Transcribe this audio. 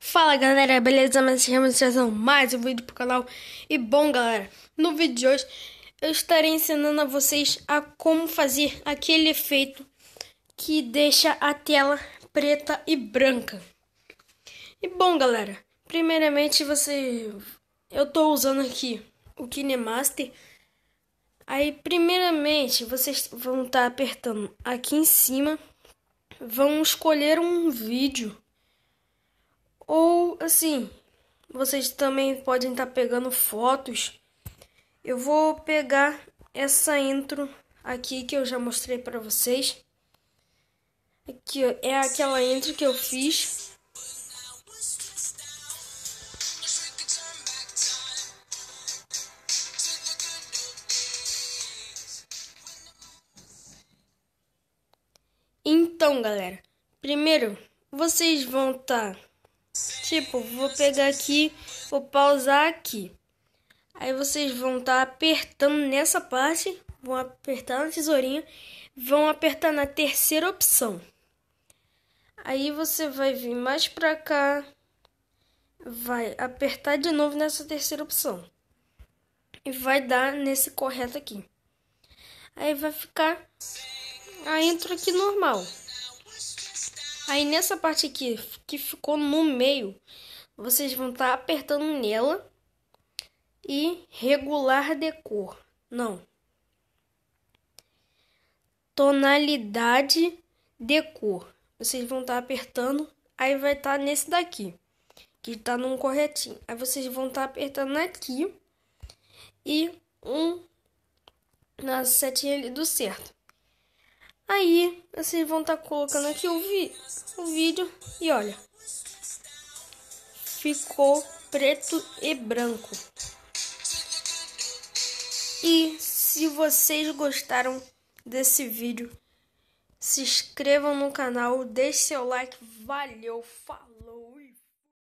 Fala galera, beleza? Mas estamos trazendo mais um vídeo pro canal. E bom galera, no vídeo de hoje eu estarei ensinando a vocês a como fazer aquele efeito que deixa a tela preta e branca. E bom galera, primeiramente você... Eu estou usando aqui o KineMaster. Aí primeiramente vocês vão estar tá apertando aqui em cima. Vão escolher um vídeo assim, vocês também podem estar tá pegando fotos. Eu vou pegar essa intro aqui que eu já mostrei para vocês. Aqui é aquela intro que eu fiz. Então, galera, primeiro vocês vão estar tá Tipo, vou pegar aqui, vou pausar aqui. Aí vocês vão estar tá apertando nessa parte, vão apertar na tesourinha, vão apertar na terceira opção. Aí você vai vir mais pra cá, vai apertar de novo nessa terceira opção. E vai dar nesse correto aqui. Aí vai ficar a intro aqui normal. Aí nessa parte aqui, que ficou no meio, vocês vão estar tá apertando nela e regular decor. Não. Tonalidade decor. Vocês vão estar tá apertando, aí vai estar tá nesse daqui, que está num corretinho. Aí vocês vão estar tá apertando aqui e um na setinha ali do certo. Aí, vocês assim, vão estar tá colocando aqui o, vi o vídeo e olha. Ficou preto e branco. E se vocês gostaram desse vídeo, se inscrevam no canal, deixe seu like. Valeu, falou!